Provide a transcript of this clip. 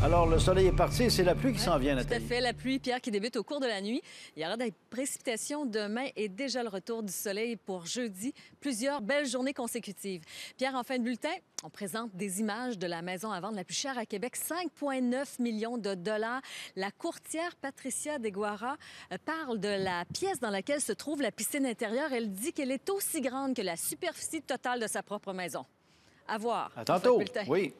Alors, le soleil est parti, c'est la pluie qui s'en vient, Nathalie. Tout à fait, la pluie, Pierre, qui débute au cours de la nuit. Il y aura des précipitations demain et déjà le retour du soleil pour jeudi. Plusieurs belles journées consécutives. Pierre, en fin de bulletin, on présente des images de la maison à vendre la plus chère à Québec, 5,9 millions de dollars. La courtière Patricia Deguara euh, parle de la pièce dans laquelle se trouve la piscine intérieure. Elle dit qu'elle est aussi grande que la superficie totale de sa propre maison. À voir. À tantôt. Oui.